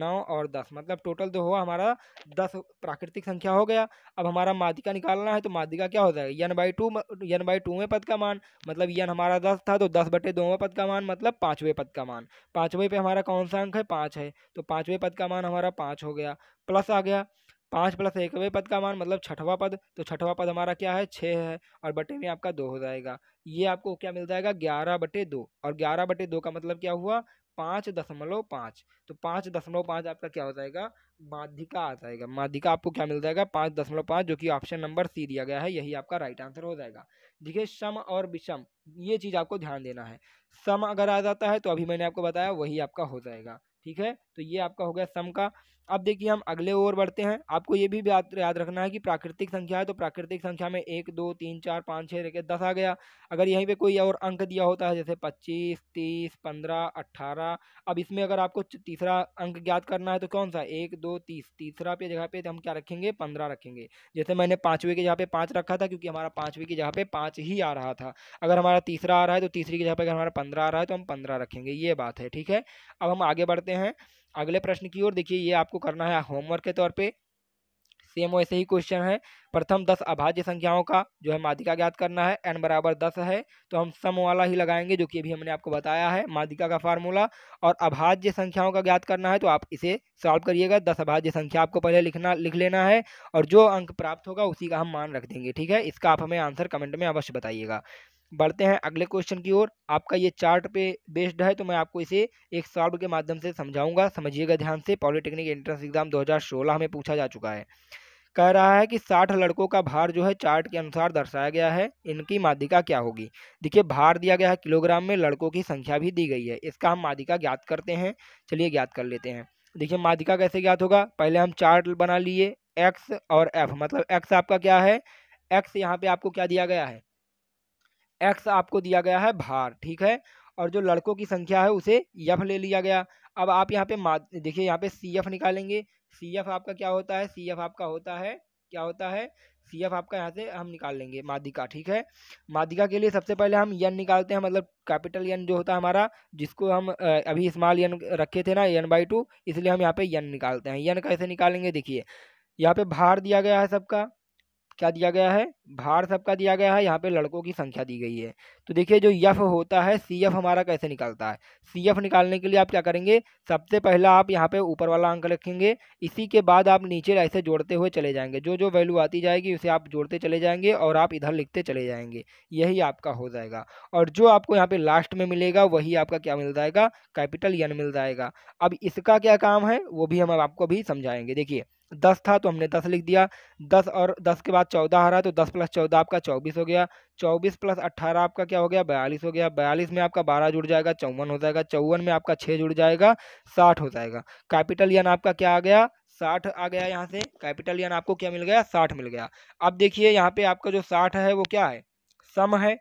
नौ और दस मतलब टोटल जो हुआ हमारा दस प्राकृतिक संख्या हो गया अब हमारा माध्यिका निकालना है तो माध्यिका क्या हो जाएगा N by two N by टूवें पद का मान मतलब यन हमारा दस था तो दस बटे दोवें पद का मान मतलब पाँचवें पद का मान पाँचवें पे हमारा कौन सा अंक है पाँच है तो पाँचवें पद का मान हमारा पाँच हो गया प्लस आ गया पाँच प्लस एकवे पद का मान मतलब छठवा पद तो छठवा पद हमारा क्या है छः है और बटे में आपका दो हो जाएगा ये आपको क्या मिल जाएगा ग्यारह बटे दो और ग्यारह बटे दो का मतलब क्या हुआ पाँच दशमलव पाँच तो पाँच दशमलव पाँच आपका क्या हो जाएगा माध्यिका आ जाएगा माध्यिका आपको क्या मिल जाएगा पाँच दशमलव पाँच जो कि ऑप्शन नंबर सी दिया गया है यही आपका राइट आंसर हो जाएगा देखिए सम और विषम ये चीज़ आपको ध्यान देना है सम अगर आ जाता है तो अभी मैंने आपको बताया वही आपका हो जाएगा ठीक है तो ये आपका हो गया सम का अब देखिए हम अगले ओर बढ़ते हैं आपको ये भी याद याद रखना है कि प्राकृतिक संख्या है तो प्राकृतिक संख्या में एक दो तीन चार पाँच छः लेकर दस आ गया अगर यहीं पे कोई और अंक दिया होता है जैसे पच्चीस तीस पंद्रह अट्ठारह अब इसमें अगर आपको तीसरा अंक ज्ञात करना है तो कौन सा एक दो तीस तीसरा पे जगह पे हम क्या रखेंगे पंद्रह रखेंगे जैसे मैंने पाँचवें की जगह पे पाँच रखा था क्योंकि हमारा पाँचवें की जगह पे पाँच ही आ रहा था अगर हमारा तीसरा आ रहा है तो तीसरी की जगह पर अगर हमारा पंद्रह आ रहा है तो हम पंद्रह रखेंगे ये बात है ठीक है अब हम आगे बढ़ते हैं अगले प्रश्न की ओर देखिए ये आपको करना है होमवर्क के तौर पर सेम वैसे ही क्वेश्चन है प्रथम दस अभाज्य संख्याओं का जो है माधिका ज्ञात करना है एन बराबर दस है तो हम सम वाला ही लगाएंगे जो कि अभी हमने आपको बताया है माधिका का फार्मूला और अभाज्य संख्याओं का ज्ञात करना है तो आप इसे सॉल्व करिएगा दस अभाज्य संख्या आपको पहले लिखना लिख लेना है और जो अंक प्राप्त होगा उसी का हम मान रख देंगे ठीक है इसका आप हमें आंसर कमेंट में अवश्य बताइएगा बढ़ते हैं अगले क्वेश्चन की ओर आपका ये चार्ट पे बेस्ड है तो मैं आपको इसे एक सॉल्व के माध्यम से समझाऊंगा समझिएगा ध्यान से पॉलिटेक्निक एंट्रेंस एग्जाम 2016 में पूछा जा चुका है कह रहा है कि साठ लड़कों का भार जो है चार्ट के अनुसार दर्शाया गया है इनकी माध्यिका क्या होगी देखिए भार दिया गया है किलोग्राम में लड़कों की संख्या भी दी गई है इसका हम माध्यिका ज्ञात करते हैं चलिए ज्ञात कर लेते हैं देखिए माध्यिका कैसे ज्ञात होगा पहले हम चार्ट बना लिए एक्स और एफ मतलब एक्स आपका क्या है एक्स यहाँ पे आपको क्या दिया गया है एक्स आपको दिया गया है भार ठीक है और जो लड़कों की संख्या है उसे यफ ले लिया गया अब आप यहाँ पे देखिए यहाँ पे सी एफ निकालेंगे सी एफ आपका क्या होता है सी एफ आपका होता है क्या होता है सी एफ आपका यहाँ से हम निकाल लेंगे माध्यिका ठीक है माध्यिका के लिए सबसे पहले हम यन निकालते हैं मतलब कैपिटल यन जो होता है हमारा जिसको हम अभी स्मॉल यन रखे थे ना यन बाई टू इसलिए हम यहाँ पे यन निकालते हैं यन कैसे निकालेंगे देखिए यहाँ पे भार दिया गया है सबका क्या दिया गया है भार सबका दिया गया है यहाँ पे लड़कों की संख्या दी गई है तो देखिए जो यफ e होता है सी एफ हमारा कैसे निकलता है सी एफ निकालने के लिए आप क्या करेंगे सबसे पहला आप यहाँ पे ऊपर वाला अंक रखेंगे इसी के बाद आप नीचे ऐसे जोड़ते हुए चले जाएंगे जो जो वैल्यू आती जाएगी उसे आप जोड़ते चले जाएंगे और आप इधर लिखते चले जाएंगे यही आपका हो जाएगा और जो आपको यहाँ पे लास्ट में मिलेगा वही आपका क्या मिल जाएगा कैपिटल यन मिल जाएगा अब इसका क्या काम है वो भी हम आपको भी समझाएंगे देखिए दस था तो हमने दस लिख दिया दस और दस के बाद चौदह आ रहा है तो दस प्लस चौदह आपका चौबीस हो गया चौबीस प्लस अट्ठारह आपका क्या हो गया बयालीस हो गया बयालीस में आपका बारह जुड़ जाएगा चौवन हो जाएगा चौवन में आपका छः जुड़ जाएगा साठ हो जाएगा कैपिटल यान आपका क्या आ गया साठ आ गया यहाँ से कैपिटल यान आपको क्या मिल गया साठ मिल गया अब देखिए यहाँ पे आपका जो साठ है वो क्या है सम है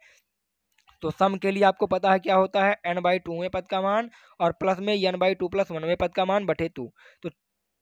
तो सम के लिए आपको पता है क्या होता है एन बाई टू में पद का मान और प्लस में N by two plus one में पद का मान बटे टू तो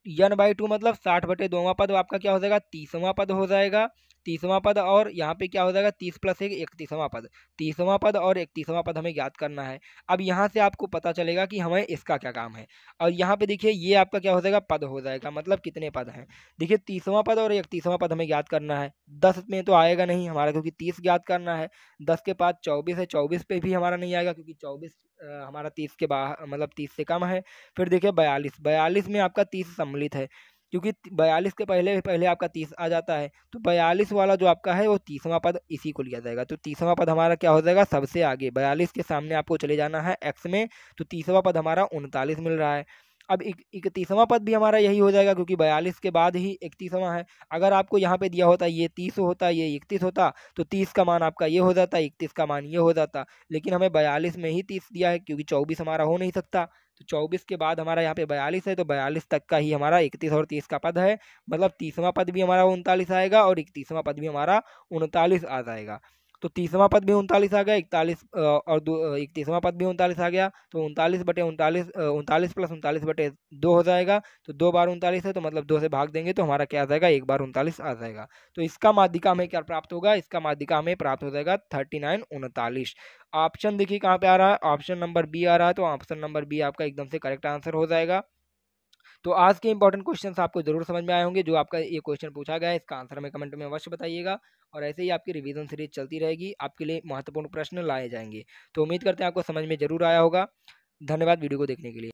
यन बाई टू मतलब साठ बटे दोवा पद आपका क्या हो जाएगा तीसवा पद हो जाएगा तीसवां पद और यहाँ पे क्या हो जाएगा तीस प्लस एक इकतीसवां पद तीसवां पद और इकतीसवां पद हमें ज्ञात करना है अब यहाँ से आपको पता चलेगा कि हमें इसका क्या काम है और यहाँ पे देखिए ये आपका क्या हो जाएगा पद हो जाएगा मतलब कितने पद हैं देखिए तीसवां पद और इकतीसवां पद हमें ज्ञात करना है दस में तो आएगा नहीं हमारा क्योंकि तीस ज्ञात करना है दस के बाद चौबीस है चौबीस पे भी हमारा नहीं आएगा क्योंकि चौबीस हमारा तीस के बाहर मतलब तीस से कम है फिर देखिए बयालीस बयालीस में आपका तीस सम्मिलित है क्योंकि बयालीस के पहले पहले आपका तीस आ जाता है तो बयालीस वाला जो आपका है वो तीसवां पद इसी को लिया जाएगा तो तीसवां पद हमारा क्या हो जाएगा सबसे आगे बयालीस के सामने आपको चले जाना है एक्स में तो तीसवा पद हमारा उनतालीस मिल रहा है अब इकतीसवां पद भी हमारा यही हो जाएगा क्योंकि बयालीस के बाद ही इकतीसवां है अगर आपको यहाँ पे दिया होता ये तीस होता ये इकतीस होता तो तीस का मान आपका ये हो जाता इकतीस का मान ये हो जाता लेकिन हमें बयालीस में ही तीस दिया है क्योंकि चौबीस हमारा हो नहीं सकता तो चौबीस के बाद हमारा यहाँ पे बयालीस है तो बयालीस तक का ही हमारा इकतीस और तीस का पद है मतलब तीसवा पद भी हमारा उनतालीस आएगा और इकतीसवां पद भी हमारा उनतालीस आ जाएगा तो तीसवा पद भी उनतालीस आ गया इकतालीस और इकतीसवां पद भी उनतालीस आ गया तो उनतालीस बटे उनतालीस उनतालीस प्लस उनतालीस बटे दो हो जाएगा तो दो बार उनतालीस है तो मतलब दो से भाग देंगे तो हमारा क्या आ जाएगा एक बार उनतालीस आ जाएगा तो इसका माध्यिका हमें क्या प्राप्त होगा इसका माध्यिका हमें प्राप्त हो जाएगा थर्टी नाइन उनतालीस ऑप्शन देखिए कहाँ पर आ रहा है ऑप्शन नंबर बी आ रहा है तो ऑप्शन नंबर बी आपका एकदम से करेक्ट आंसर हो जाएगा तो आज के इंपॉर्टेंट क्वेश्चन आपको जरूर समझ में आए होंगे जो आपका ये क्वेश्चन पूछा गया है इसका आंसर हमें कमेंट में अवश्य बताइएगा और ऐसे ही आपकी रिविजन सीरीज चलती रहेगी आपके लिए महत्वपूर्ण प्रश्न लाए जाएंगे तो उम्मीद करते हैं आपको समझ में जरूर आया होगा धन्यवाद वीडियो को देखने के लिए